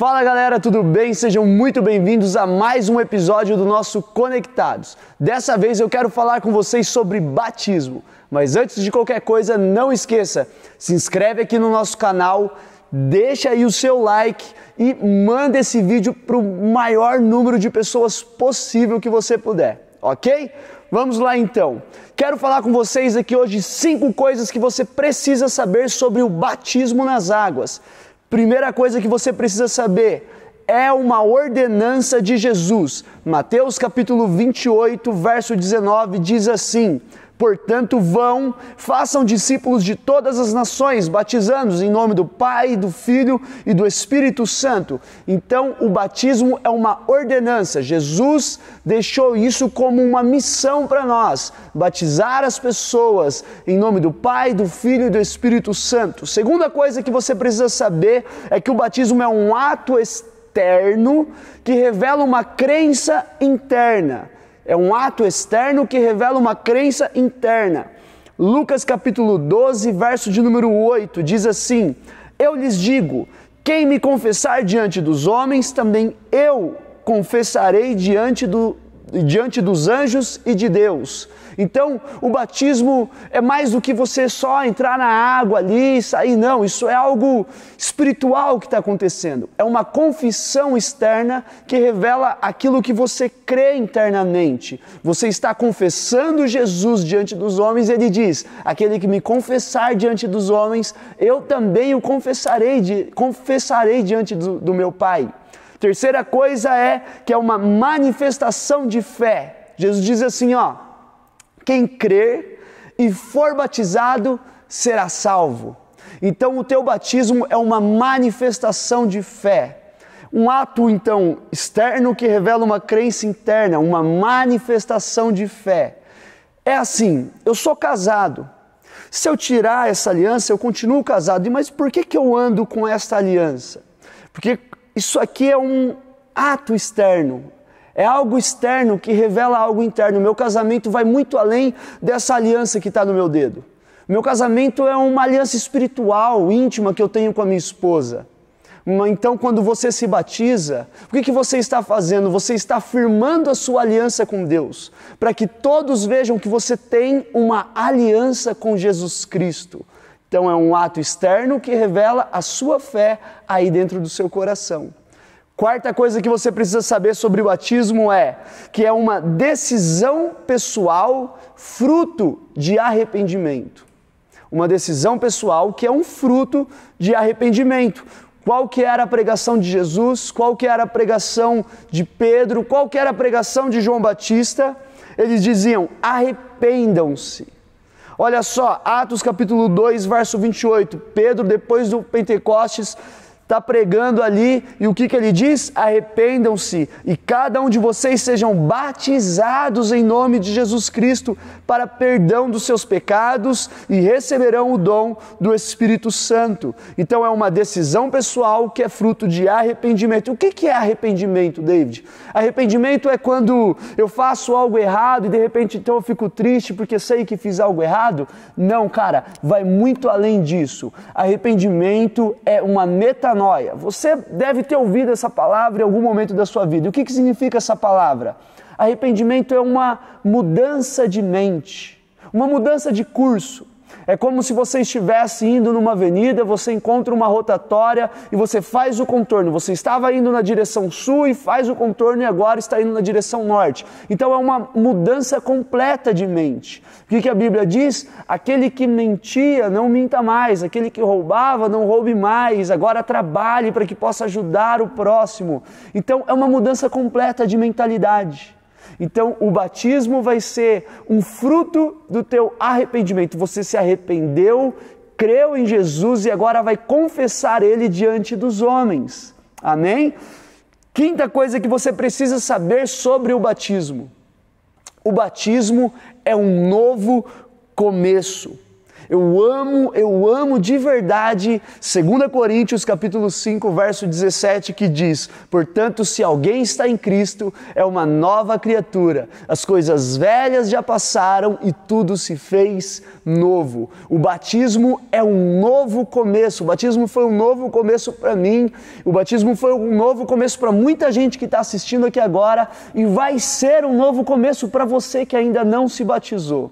Fala galera, tudo bem? Sejam muito bem-vindos a mais um episódio do nosso Conectados. Dessa vez eu quero falar com vocês sobre batismo. Mas antes de qualquer coisa, não esqueça, se inscreve aqui no nosso canal, deixa aí o seu like e manda esse vídeo para o maior número de pessoas possível que você puder, ok? Vamos lá então. Quero falar com vocês aqui hoje cinco coisas que você precisa saber sobre o batismo nas águas. Primeira coisa que você precisa saber é uma ordenança de Jesus. Mateus capítulo 28, verso 19 diz assim: Portanto, vão, façam discípulos de todas as nações, batizando-os em nome do Pai, do Filho e do Espírito Santo. Então, o batismo é uma ordenança. Jesus deixou isso como uma missão para nós: batizar as pessoas em nome do Pai, do Filho e do Espírito Santo. Segunda coisa que você precisa saber é que o batismo é um ato externo que revela uma crença interna. É um ato externo que revela uma crença interna. Lucas capítulo 12, verso de número 8, diz assim: Eu lhes digo: quem me confessar diante dos homens, também eu confessarei diante do diante dos anjos e de Deus. Então, o batismo é mais do que você só entrar na água ali e sair, não. Isso é algo espiritual que está acontecendo. É uma confissão externa que revela aquilo que você crê internamente. Você está confessando Jesus diante dos homens e ele diz: Aquele que me confessar diante dos homens, eu também o confessarei, de, confessarei diante do, do meu Pai. Terceira coisa é que é uma manifestação de fé. Jesus diz assim, ó: Quem crer e for batizado será salvo. Então o teu batismo é uma manifestação de fé. Um ato então externo que revela uma crença interna, uma manifestação de fé. É assim, eu sou casado. Se eu tirar essa aliança, eu continuo casado. Mas por que, que eu ando com esta aliança? Porque isso aqui é um ato externo, é algo externo que revela algo interno. Meu casamento vai muito além dessa aliança que está no meu dedo. Meu casamento é uma aliança espiritual, íntima que eu tenho com a minha esposa. Então, quando você se batiza, o que, que você está fazendo? Você está firmando a sua aliança com Deus, para que todos vejam que você tem uma aliança com Jesus Cristo. Então é um ato externo que revela a sua fé aí dentro do seu coração. Quarta coisa que você precisa saber sobre o batismo é que é uma decisão pessoal fruto de arrependimento. Uma decisão pessoal que é um fruto de arrependimento. Qual que era a pregação de Jesus? Qual que era a pregação de Pedro? Qual que era a pregação de João Batista? Eles diziam: "Arrependam-se". Olha só, Atos capítulo 2, verso 28. Pedro, depois do Pentecostes, está pregando ali e o que, que ele diz? Arrependam-se e cada um de vocês sejam batizados em nome de Jesus Cristo para perdão dos seus pecados e receberão o dom do Espírito Santo. Então é uma decisão pessoal que é fruto de arrependimento. O que, que é arrependimento, David? Arrependimento é quando eu faço algo errado e de repente então eu fico triste porque sei que fiz algo errado? Não, cara, vai muito além disso. Arrependimento é uma metanálise metanoia. Você deve ter ouvido essa palavra em algum momento da sua vida. O que, que significa essa palavra? Arrependimento é uma mudança de mente, uma mudança de curso, é como se você estivesse indo numa avenida, você encontra uma rotatória e você faz o contorno. Você estava indo na direção sul e faz o contorno e agora está indo na direção norte. Então é uma mudança completa de mente. O que, que a Bíblia diz? Aquele que mentia, não minta mais. Aquele que roubava, não roube mais. Agora trabalhe para que possa ajudar o próximo. Então é uma mudança completa de mentalidade. Então, o batismo vai ser um fruto do teu arrependimento. Você se arrependeu, creu em Jesus e agora vai confessar ele diante dos homens. Amém? Quinta coisa que você precisa saber sobre o batismo: o batismo é um novo começo. Eu amo, eu amo de verdade 2 Coríntios capítulo 5, verso 17 que diz: "Portanto, se alguém está em Cristo, é uma nova criatura. As coisas velhas já passaram e tudo se fez novo." O batismo é um novo começo. O batismo foi um novo começo para mim. O batismo foi um novo começo para muita gente que está assistindo aqui agora e vai ser um novo começo para você que ainda não se batizou.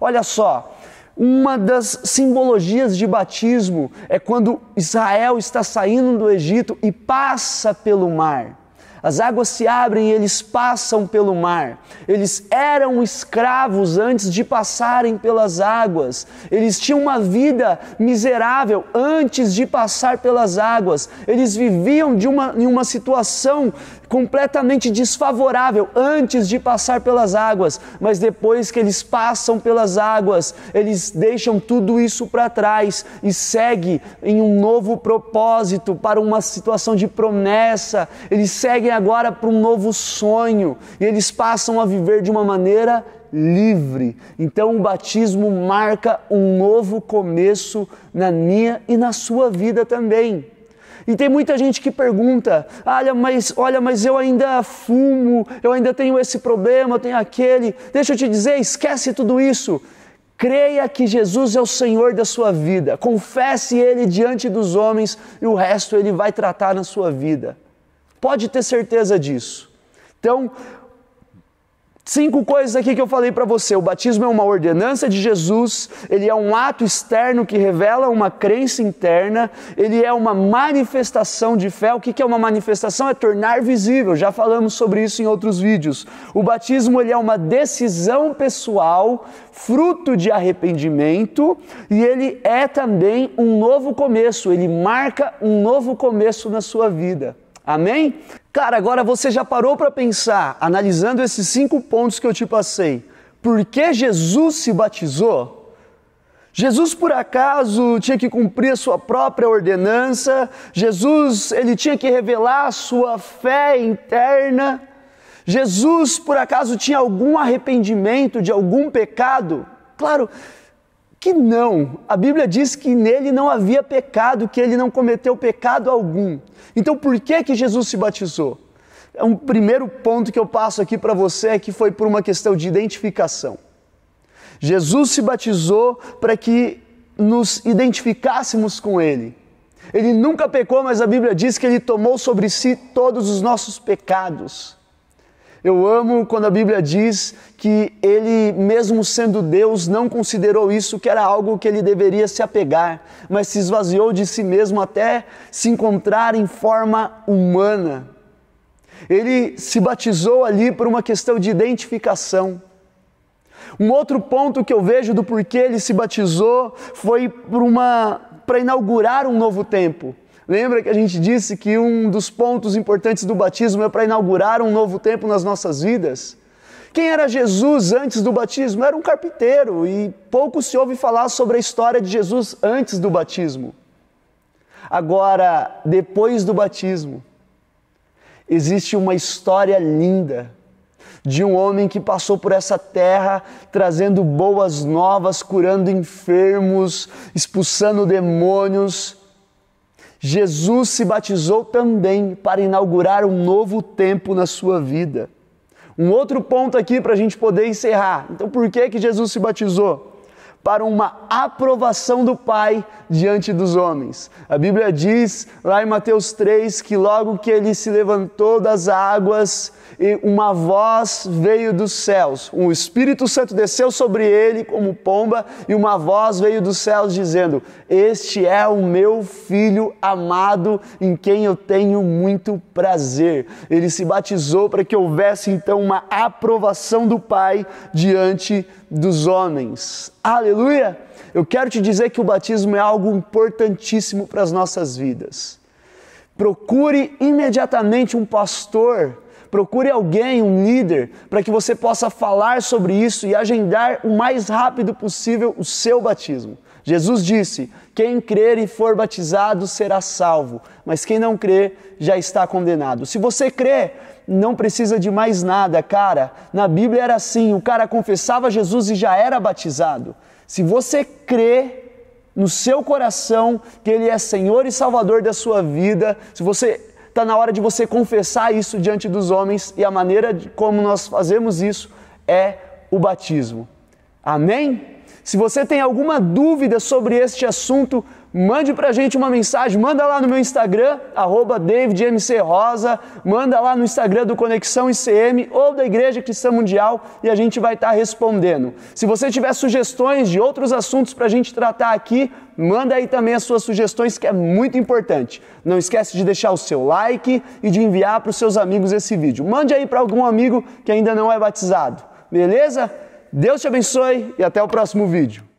Olha só, uma das simbologias de batismo é quando Israel está saindo do Egito e passa pelo mar. As águas se abrem e eles passam pelo mar. Eles eram escravos antes de passarem pelas águas. Eles tinham uma vida miserável antes de passar pelas águas. Eles viviam de uma, em uma situação completamente desfavorável antes de passar pelas águas, mas depois que eles passam pelas águas, eles deixam tudo isso para trás e seguem em um novo propósito para uma situação de promessa. Eles seguem agora para um novo sonho e eles passam a viver de uma maneira livre. Então o batismo marca um novo começo na minha e na sua vida também. E tem muita gente que pergunta: olha, mas, olha, mas eu ainda fumo, eu ainda tenho esse problema, eu tenho aquele. Deixa eu te dizer, esquece tudo isso. Creia que Jesus é o Senhor da sua vida, confesse Ele diante dos homens e o resto Ele vai tratar na sua vida. Pode ter certeza disso. Então, Cinco coisas aqui que eu falei para você. O batismo é uma ordenança de Jesus, ele é um ato externo que revela uma crença interna, ele é uma manifestação de fé. O que é uma manifestação? É tornar visível. Já falamos sobre isso em outros vídeos. O batismo ele é uma decisão pessoal, fruto de arrependimento, e ele é também um novo começo. Ele marca um novo começo na sua vida. Amém? Cara, agora você já parou para pensar, analisando esses cinco pontos que eu te passei, por que Jesus se batizou? Jesus por acaso tinha que cumprir a sua própria ordenança? Jesus, ele tinha que revelar a sua fé interna? Jesus por acaso tinha algum arrependimento de algum pecado? Claro, que não. A Bíblia diz que nele não havia pecado, que ele não cometeu pecado algum. Então, por que que Jesus se batizou? É Um primeiro ponto que eu passo aqui para você é que foi por uma questão de identificação. Jesus se batizou para que nos identificássemos com ele. Ele nunca pecou, mas a Bíblia diz que ele tomou sobre si todos os nossos pecados. Eu amo quando a Bíblia diz que ele, mesmo sendo Deus, não considerou isso que era algo que ele deveria se apegar, mas se esvaziou de si mesmo até se encontrar em forma humana. Ele se batizou ali por uma questão de identificação. Um outro ponto que eu vejo do porquê ele se batizou foi para inaugurar um novo tempo. Lembra que a gente disse que um dos pontos importantes do batismo é para inaugurar um novo tempo nas nossas vidas? Quem era Jesus antes do batismo? Era um carpinteiro e pouco se ouve falar sobre a história de Jesus antes do batismo. Agora, depois do batismo, existe uma história linda de um homem que passou por essa terra trazendo boas novas, curando enfermos, expulsando demônios Jesus se batizou também para inaugurar um novo tempo na sua vida. Um outro ponto aqui para a gente poder encerrar. Então, por que, que Jesus se batizou? para uma aprovação do Pai diante dos homens. A Bíblia diz lá em Mateus 3 que logo que ele se levantou das águas, uma voz veio dos céus. O Espírito Santo desceu sobre ele como pomba e uma voz veio dos céus dizendo: Este é o meu filho amado em quem eu tenho muito prazer. Ele se batizou para que houvesse então uma aprovação do Pai diante dos homens. Aleluia Aleluia! Eu quero te dizer que o batismo é algo importantíssimo para as nossas vidas. Procure imediatamente um pastor, procure alguém, um líder, para que você possa falar sobre isso e agendar o mais rápido possível o seu batismo. Jesus disse: Quem crer e for batizado será salvo, mas quem não crer já está condenado. Se você crê, não precisa de mais nada, cara. Na Bíblia era assim: o cara confessava Jesus e já era batizado. Se você crê no seu coração que Ele é Senhor e Salvador da sua vida, se você está na hora de você confessar isso diante dos homens e a maneira de, como nós fazemos isso é o batismo. Amém? Se você tem alguma dúvida sobre este assunto, mande pra gente uma mensagem, manda lá no meu Instagram, arroba davidmcrosa, manda lá no Instagram do Conexão ICM ou da Igreja Cristã Mundial e a gente vai estar tá respondendo. Se você tiver sugestões de outros assuntos para a gente tratar aqui, manda aí também as suas sugestões que é muito importante. Não esquece de deixar o seu like e de enviar para os seus amigos esse vídeo. Mande aí para algum amigo que ainda não é batizado, beleza? Deus te abençoe e até o próximo vídeo.